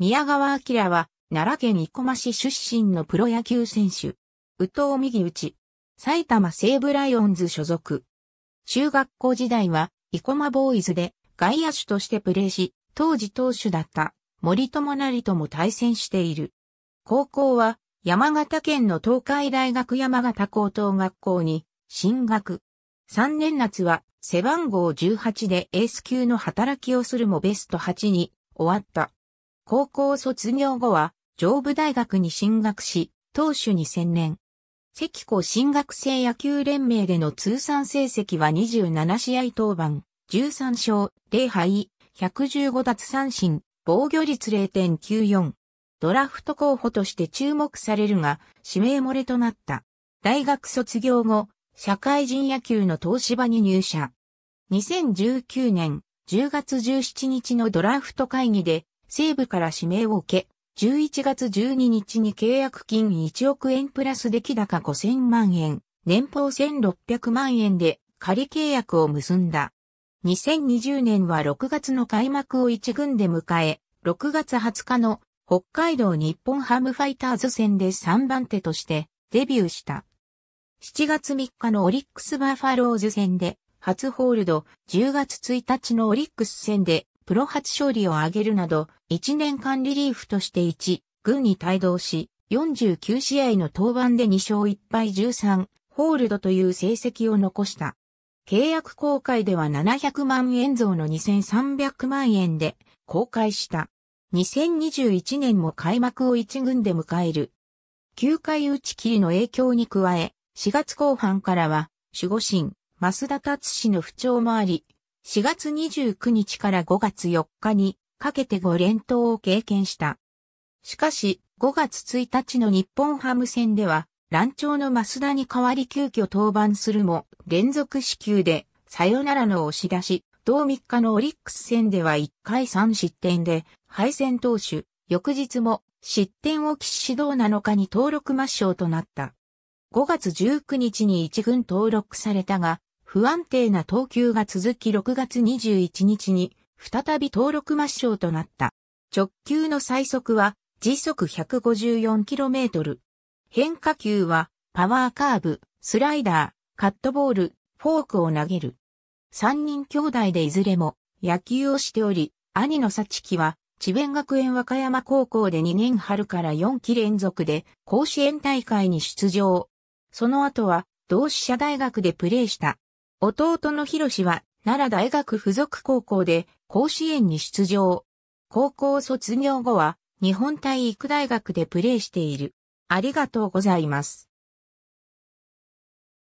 宮川明は、奈良県生駒市出身のプロ野球選手。宇藤右内。埼玉西武ライオンズ所属。中学校時代は、生駒ボーイズで外野手としてプレーし、当時投手だった森友成とも対戦している。高校は、山形県の東海大学山形高等学校に進学。3年夏は背番号18でエース級の働きをするもベスト8に終わった。高校卒業後は、上部大学に進学し、投手に専念。関子進学生野球連盟での通算成績は27試合登板、13勝、0敗、115奪三振、防御率0.94。ドラフト候補として注目されるが、指名漏れとなった。大学卒業後、社会人野球の東芝に入社。2019年10月17日のドラフト会議で西部から指名を受け、11月12日に契約金1億円プラス出来高5000万円、年俸1600万円で仮契約を結んだ。2020年は6月の開幕を一軍で迎え、6月20日の北海道日本ハムファイターズ戦で3番手としてデビューした。7月3日のオリックスバファローズ戦で初ホールド、10月1日のオリックス戦でプロ初勝利を挙げるなど、1年間リリーフとして1、軍に帯同し、49試合の登板で2勝1敗13、ホールドという成績を残した。契約公開では700万円増の2300万円で公開した。2021年も開幕を一軍で迎える。9回打ち切りの影響に加え、4月後半からは、守護神、増田達氏の不調もあり、4月29日から5月4日にかけて5連投を経験した。しかし、5月1日の日本ハム戦では、乱調の増田に代わり急遽登板するも、連続支給で、さよならの押し出し、同3日のオリックス戦では1回3失点で、敗戦投手、翌日も失点を喫しどうなのかに登録抹消となった。5月19日に1軍登録されたが、不安定な投球が続き6月21日に再び登録抹消となった。直球の最速は時速 154km。変化球はパワーカーブ、スライダー、カットボール、フォークを投げる。三人兄弟でいずれも野球をしており、兄の幸樹は智弁学園和歌山高校で2年春から4期連続で甲子園大会に出場。その後は同志社大学でプレーした。弟のロシは、奈良大学附属高校で甲子園に出場。高校卒業後は、日本体育大学でプレーしている。ありがとうございます。